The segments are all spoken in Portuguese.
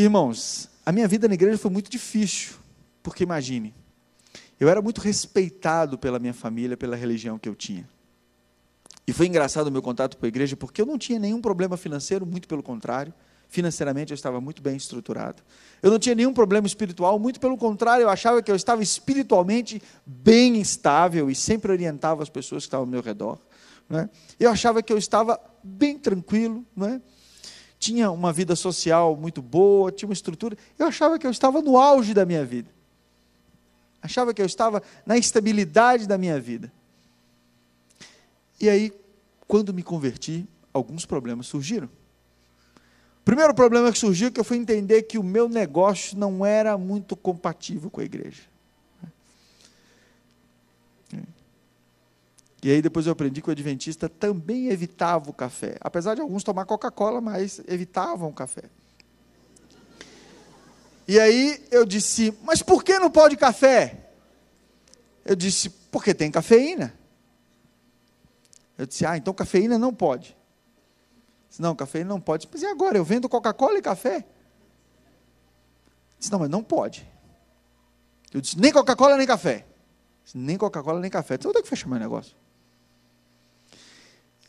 Irmãos, a minha vida na igreja foi muito difícil, porque imagine, eu era muito respeitado pela minha família, pela religião que eu tinha. E foi engraçado o meu contato com a igreja, porque eu não tinha nenhum problema financeiro, muito pelo contrário. Financeiramente eu estava muito bem estruturado. Eu não tinha nenhum problema espiritual, muito pelo contrário, eu achava que eu estava espiritualmente bem estável e sempre orientava as pessoas que estavam ao meu redor. né? Eu achava que eu estava bem tranquilo, não é? tinha uma vida social muito boa, tinha uma estrutura. Eu achava que eu estava no auge da minha vida. Achava que eu estava na estabilidade da minha vida. E aí, quando me converti, alguns problemas surgiram. O primeiro problema que surgiu é que eu fui entender que o meu negócio não era muito compatível com a igreja. E aí depois eu aprendi que o adventista também evitava o café, apesar de alguns tomar Coca-Cola, mas evitavam o café. E aí eu disse: "Mas por que não pode café?" Eu disse: "Porque tem cafeína." Eu disse: "Ah, então cafeína não pode." Disse, não, cafeína não pode. Mas e agora? Eu vendo Coca-Cola e café? Disse, não, mas não pode. Eu disse, nem Coca-Cola, nem café. Disse, nem Coca-Cola, nem café. Então disse, onde é que fechar meu negócio?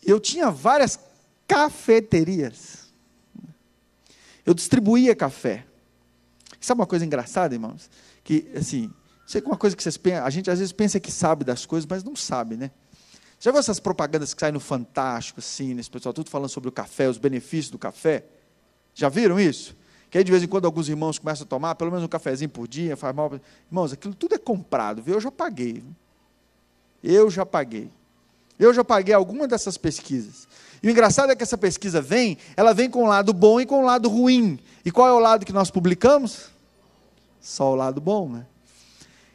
eu tinha várias cafeterias. Eu distribuía café. Sabe uma coisa engraçada, irmãos? Que, assim, sei que é uma coisa que vocês pensam, a gente às vezes pensa que sabe das coisas, mas não sabe, né? Já viu essas propagandas que saem no Fantástico, assim, nesse pessoal, tudo falando sobre o café, os benefícios do café? Já viram isso? Que aí de vez em quando alguns irmãos começam a tomar pelo menos um cafezinho por dia, faz mal. Irmãos, aquilo tudo é comprado, viu? Eu já paguei. Eu já paguei. Eu já paguei alguma dessas pesquisas. E o engraçado é que essa pesquisa vem, ela vem com o um lado bom e com o um lado ruim. E qual é o lado que nós publicamos? Só o lado bom, né?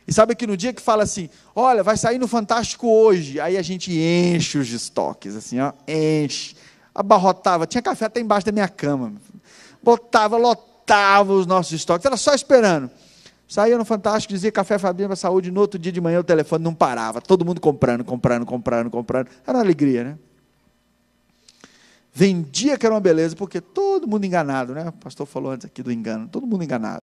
E sabe que no dia que fala assim, olha, vai sair no Fantástico hoje, aí a gente enche os estoques, assim, ó, enche, abarrotava, tinha café até embaixo da minha cama, botava, lotava os nossos estoques, era só esperando. Saía no Fantástico, dizia café Fabinho para a saúde, no outro dia de manhã o telefone não parava, todo mundo comprando, comprando, comprando, comprando. Era uma alegria, né? Vendia que era uma beleza, porque todo mundo enganado, né? O pastor falou antes aqui do engano, todo mundo enganado.